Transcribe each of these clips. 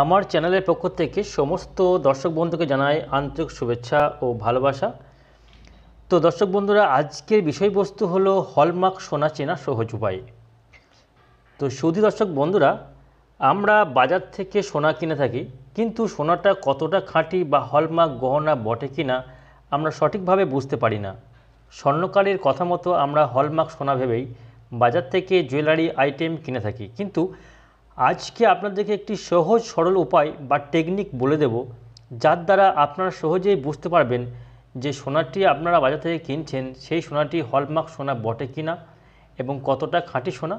আমার চ্যানেলের পক্ষ থেকে সমস্ত দর্শক বন্ধুকে জানাই আন্তরিক শুভেচ্ছা ও ভালোবাসা তো দর্শক বন্ধুরা আজকের বিষয়বস্তু হলো হলমার্ক সোনা চেনা সহজ উপায় তো শুধু দর্শক বন্ধুরা আমরা বাজার থেকে সোনা কিনে থাকি কিন্তু সোনাটা কতটা খাঁটি বা হলমার্ক গহনা বটে কিনা আমরা সঠিকভাবে বুঝতে পারি না স্বর্ণকালের কথা মতো আমরা হলমার্ক সোনা ভেবেই বাজার থেকে জুয়েলারি আইটেম কিনে থাকি কিন্তু আজকে আপনাদেরকে একটি সহজ সরল উপায় বা টেকনিক বলে দেব যার দ্বারা আপনারা সহজেই বুঝতে পারবেন যে সোনাটি আপনারা বাজার থেকে কিনছেন সেই সোনাটি হলমার্ক সোনা বটে কিনা এবং কতটা খাঁটি সোনা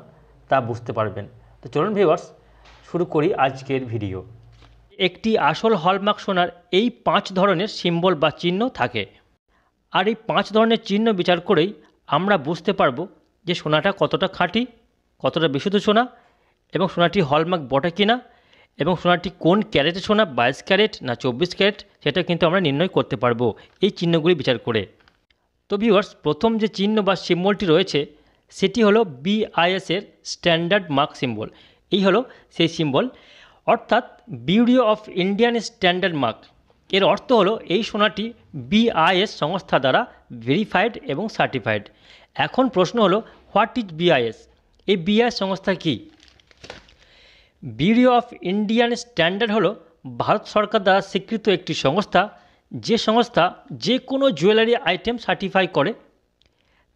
তা বুঝতে পারবেন তো চলুন ভিউয়ার্স শুরু করি আজকের ভিডিও একটি আসল হলমার্ক সোনার এই পাঁচ ধরনের সিম্বল বা চিহ্ন থাকে আর এই পাঁচ ধরনের চিহ্ন বিচার করেই আমরা বুঝতে পারব যে সোনাটা কতটা খাঁটি কতটা বিশুদ্ধ সোনা এবং সোনাটি হলমার্ক বটে কিনা এবং সোনাটি কোন ক্যারেটে সোনা বাইশ ক্যারেট না চব্বিশ ক্যারেট সেটা কিন্তু আমরা নির্ণয় করতে পারবো এই চিহ্নগুলি বিচার করে তো ভিউয়ার্স প্রথম যে চিহ্ন বা সিম্বলটি রয়েছে সেটি হলো বিআইএসের স্ট্যান্ডার্ড মার্ক সিম্বল এই হলো সেই সিম্বল অর্থাৎ bureau of Indian standard mark এর অর্থ হলো এই সোনাটি বিআইএস সংস্থা দ্বারা ভেরিফাইড এবং সার্টিফাইড এখন প্রশ্ন হলো হোয়াট ইজ বিআইএস এই বিআইএস সংস্থা কী ব্যুরো অফ ইন্ডিয়ান স্ট্যান্ডার্ড হলো ভারত সরকার দ্বারা স্বীকৃত একটি সংস্থা যে সংস্থা যে কোনো জুয়েলারি আইটেম সার্টিফাই করে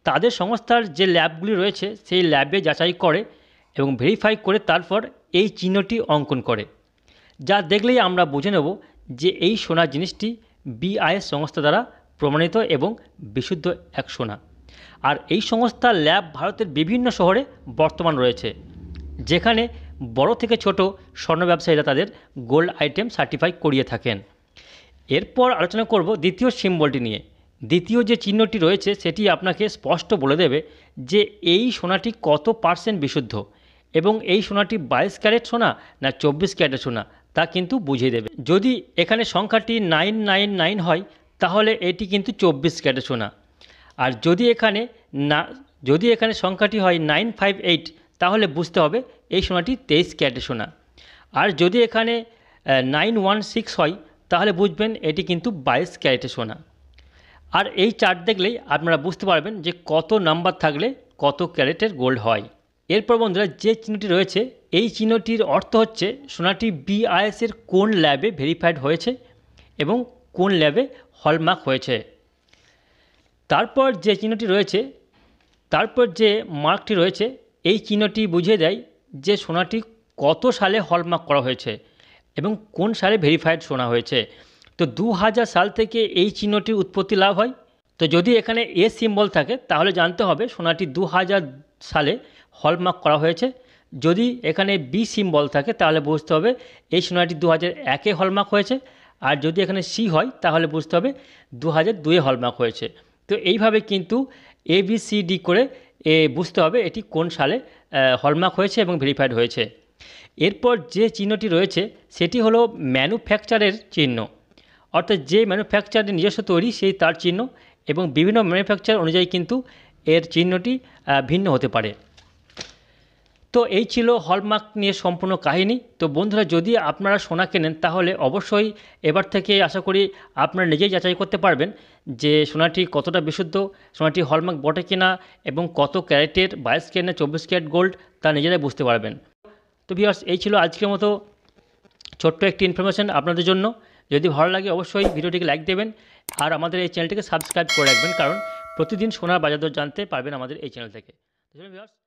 তাদের সংস্থার যে ল্যাবগুলি রয়েছে সেই ল্যাবে যাচাই করে এবং ভেরিফাই করে তারপর এই চিহ্নটি অঙ্কন করে যা দেখলেই আমরা বুঝে নেব যে এই সোনার জিনিসটি বিআইএস সংস্থা দ্বারা প্রমাণিত এবং বিশুদ্ধ এক সোনা আর এই সংস্থার ল্যাব ভারতের বিভিন্ন শহরে বর্তমান রয়েছে যেখানে বড় থেকে ছোট স্বর্ণ ব্যবসায়ীরা তাদের গোল্ড আইটেম সার্টিফাই করিয়ে থাকেন এরপর আলোচনা করব দ্বিতীয় সিম্বলটি নিয়ে দ্বিতীয় যে চিহ্নটি রয়েছে সেটি আপনাকে স্পষ্ট বলে দেবে যে এই সোনাটি কত পার্সেন্ট বিশুদ্ধ এবং এই সোনাটি বাইশ ক্যারেট সোনা না চব্বিশ ক্যারেট সোনা তা কিন্তু বুঝিয়ে দেবে যদি এখানে সংখ্যাটি নাইন নাইন নাইন হয় তাহলে এটি কিন্তু চব্বিশ ক্যারেট সোনা আর যদি এখানে না যদি এখানে সংখ্যাটি হয় নাইন ফাইভ এইট তাহলে বুঝতে হবে এই সোনাটি তেইশ ক্যারেটের সোনা আর যদি এখানে নাইন ওয়ান সিক্স হয় তাহলে বুঝবেন এটি কিন্তু বাইশ ক্যারেটের সোনা আর এই চার্ট দেখলেই আপনারা বুঝতে পারবেন যে কত নাম্বার থাকলে কত ক্যারেটের গোল্ড হয় এরপর বন্ধুরা যে চিহ্নটি রয়েছে এই চিহ্নটির অর্থ হচ্ছে সোনাটি বিআইএসের কোন ল্যাবে ভেরিফাইড হয়েছে এবং কোন ল্যাবে হলমার্ক হয়েছে তারপর যে চিহ্নটি রয়েছে তারপর যে মার্কটি রয়েছে এই চিহ্নটি বুঝিয়ে দেয় যে সোনাটি কত সালে হলমার্ক করা হয়েছে এবং কোন সালে ভেরিফাইড সোনা হয়েছে তো দু সাল থেকে এই চিহ্নটির উৎপত্তি লাভ হয় তো যদি এখানে এ সিম্বল থাকে তাহলে জানতে হবে সোনাটি দু সালে হলমার্ক করা হয়েছে যদি এখানে বি সিম্বল থাকে তাহলে বুঝতে হবে এই সোনাটি দু হাজার একে হলমার্ক হয়েছে আর যদি এখানে সি হয় তাহলে বুঝতে হবে দু হাজার দুয়ে হলমার্ক হয়েছে তো এইভাবে কিন্তু এ বি সি ডি করে এ বুঝতে হবে এটি কোন সালে হলমার্ক হয়েছে এবং ভেরিফাইড হয়েছে এরপর যে চিহ্নটি রয়েছে সেটি হলো ম্যানুফ্যাকচারের চিহ্ন অর্থাৎ যে ম্যানুফ্যাকচারের নিজস্ব তৈরি সেই তার চিহ্ন এবং বিভিন্ন ম্যানুফ্যাকচার অনুযায়ী কিন্তু এর চিহ্নটি ভিন্ন হতে পারে তো এই ছিল হলমার্ক নিয়ে সম্পূর্ণ কাহিনী তো বন্ধুরা যদি আপনারা সোনা কেনেন তাহলে অবশ্যই এবার থেকে আশা করি আপনারা নিজেই যাচাই করতে পারবেন যে সোনাটি কতটা বিশুদ্ধ সোনাটি হলমার্ক বটে কিনা এবং কত ক্যারেটের বাইশ কেনে চব্বিশ ক্যারেট গোল্ড তা নিজেরাই বুঝতে পারবেন তো ভিওর্স এই ছিল আজকের মতো ছোট্ট একটি ইনফরমেশান আপনাদের জন্য যদি ভালো লাগে অবশ্যই ভিডিওটিকে লাইক দেবেন আর আমাদের এই চ্যানেলটিকে সাবস্ক্রাইব করে রাখবেন কারণ প্রতিদিন সোনার বাজার দর জানতে পারবেন আমাদের এই চ্যানেল থেকে ভিওর্স